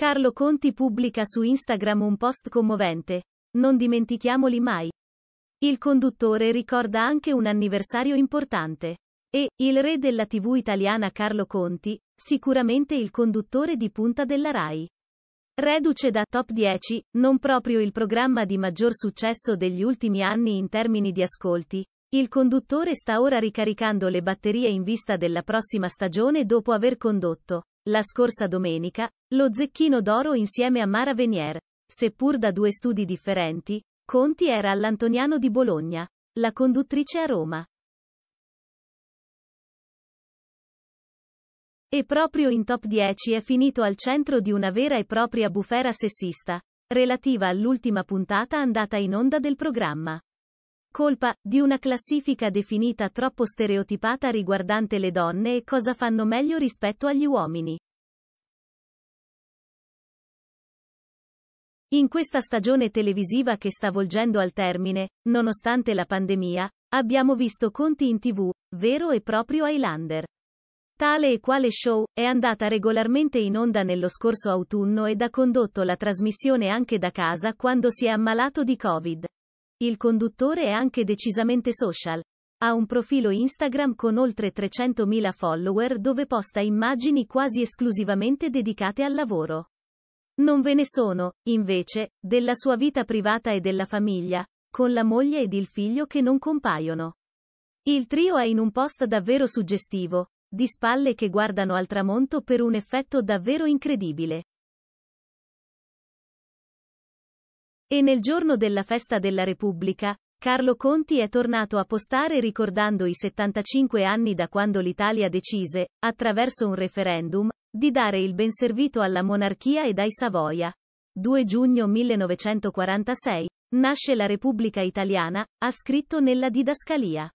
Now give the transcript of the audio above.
Carlo Conti pubblica su Instagram un post commovente. Non dimentichiamoli mai. Il conduttore ricorda anche un anniversario importante. E, il re della TV italiana Carlo Conti, sicuramente il conduttore di punta della RAI. Reduce da Top 10, non proprio il programma di maggior successo degli ultimi anni in termini di ascolti, il conduttore sta ora ricaricando le batterie in vista della prossima stagione dopo aver condotto la scorsa domenica, lo Zecchino d'Oro insieme a Mara Venier, seppur da due studi differenti, Conti era all'Antoniano di Bologna, la conduttrice a Roma. E proprio in top 10 è finito al centro di una vera e propria bufera sessista, relativa all'ultima puntata andata in onda del programma. Colpa, di una classifica definita troppo stereotipata riguardante le donne e cosa fanno meglio rispetto agli uomini. In questa stagione televisiva che sta volgendo al termine, nonostante la pandemia, abbiamo visto Conti in tv, vero e proprio Highlander. Tale e quale show è andata regolarmente in onda nello scorso autunno ed ha condotto la trasmissione anche da casa quando si è ammalato di Covid. Il conduttore è anche decisamente social. Ha un profilo Instagram con oltre 300.000 follower dove posta immagini quasi esclusivamente dedicate al lavoro. Non ve ne sono, invece, della sua vita privata e della famiglia, con la moglie ed il figlio che non compaiono. Il trio è in un post davvero suggestivo, di spalle che guardano al tramonto per un effetto davvero incredibile. E nel giorno della festa della Repubblica, Carlo Conti è tornato a postare ricordando i 75 anni da quando l'Italia decise, attraverso un referendum, di dare il benservito alla monarchia e ai Savoia. 2 giugno 1946, nasce la Repubblica Italiana, ha scritto nella didascalia.